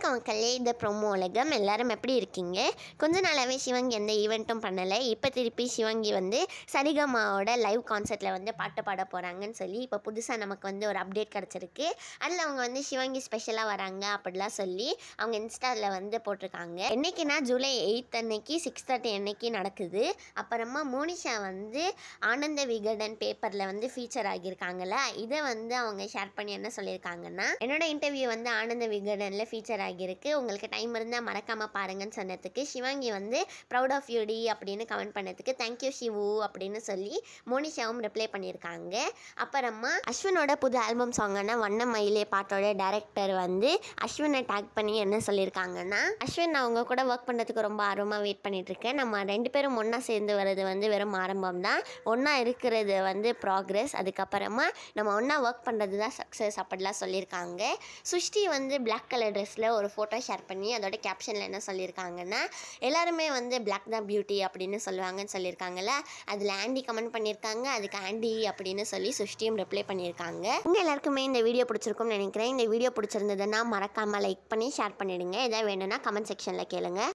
வணக்கம் மக்களே இந்த ப்ரொமோ உலகம் எல்லாரும் எப்படி இருக்கீங்க கொஞ்ச நாளாகவே சிவங்கி எந்த ஈவெண்ட்டும் பண்ணலை இப்போ திருப்பி சிவங்கி வந்து சரிகமாவோட லைவ் கான்சர்ட்டில் வந்து பாட்டு பாட போகிறாங்கன்னு சொல்லி இப்போ புதுசாக நமக்கு வந்து ஒரு அப்டேட் கிடச்சிருக்கு அதில் அவங்க வந்து சிவங்கி ஸ்பெஷலாக வராங்க அப்படிலாம் சொல்லி அவங்க இன்ஸ்டாவில் வந்து போட்டிருக்காங்க என்றைக்குன்னா ஜூலை எயித் அன்னைக்கு சிக்ஸ் தேர்ட்டி அன்னைக்கு நடக்குது அப்புறமா மோனிஷா வந்து ஆனந்த விகடன் பேப்பரில் வந்து ஃபீச்சர் ஆகியிருக்காங்களா இதை வந்து அவங்க ஷேர் பண்ணி என்ன சொல்லியிருக்காங்கன்னா என்னோட இன்டர்வியூ வந்து ஆனந்த விகடனில் ஃபீச்சர் ஆகியிருக்கு உங்களுக்கு டைம் இருந்தால் மறக்காமல் பாருங்கன்னு சொன்னதுக்கு சிவாங்கி வந்து ப்ரௌட் ஆஃப் யூடி அப்படின்னு கமெண்ட் பண்ணதுக்கு தேங்க்யூ ஷிவு அப்படின்னு சொல்லி மோனிஷாவும் ரிப்ளை பண்ணியிருக்காங்க அப்புறமா அஸ்வினோட புது ஆல்பம் சாங்கான வண்ண மயிலே பாட்டோட டேரக்டர் வந்து அஸ்வினை டேக் பண்ணி என்ன சொல்லியிருக்காங்கன்னா அஸ்வின் அவங்க கூட ஒர்க் பண்ணுறதுக்கு ரொம்ப ஆர்வமாக வெயிட் பண்ணிகிட்ருக்கேன் நம்ம ரெண்டு பேரும் ஒன்றா சேர்ந்து வர்றது வந்து வெறும் ஆரம்பம் தான் ஒன்றா இருக்கிறது வந்து ப்ராக்ரெஸ் அதுக்கப்புறமா நம்ம ஒன்றா ஒர்க் பண்ணுறது தான் சக்ஸஸ் அப்படிலாம் சொல்லியிருக்காங்க சுஷ்டி வந்து பிளாக் கலர் ட்ரெஸ்ஸில் ஒரு ஃபோட்டோ ஷேர் பண்ணி அதோட கேப்ஷனில் என்ன சொல்லியிருக்காங்கன்னா எல்லாருமே வந்து பிளாக் தான் பியூட்டி அப்படின்னு சொல்லுவாங்கன்னு சொல்லியிருக்காங்கல்ல அதில் ஆண்டி கமெண்ட் பண்ணியிருக்காங்க அதுக்கு ஆண்டி அப்படின்னு சொல்லி சுஷ்டியும் ரிப்ளை பண்ணியிருக்காங்க உங்கள் எல்லாருக்குமே இந்த வீடியோ பிடிச்சிருக்கும்னு நினைக்கிறேன் இந்த வீடியோ பிடிச்சிருந்ததுன்னா மறக்காமல் லைக் பண்ணி ஷேர் பண்ணிவிடுங்க எதாவது வேணும்னா கமெண்ட் செக்ஷனில் கேளுங்கள்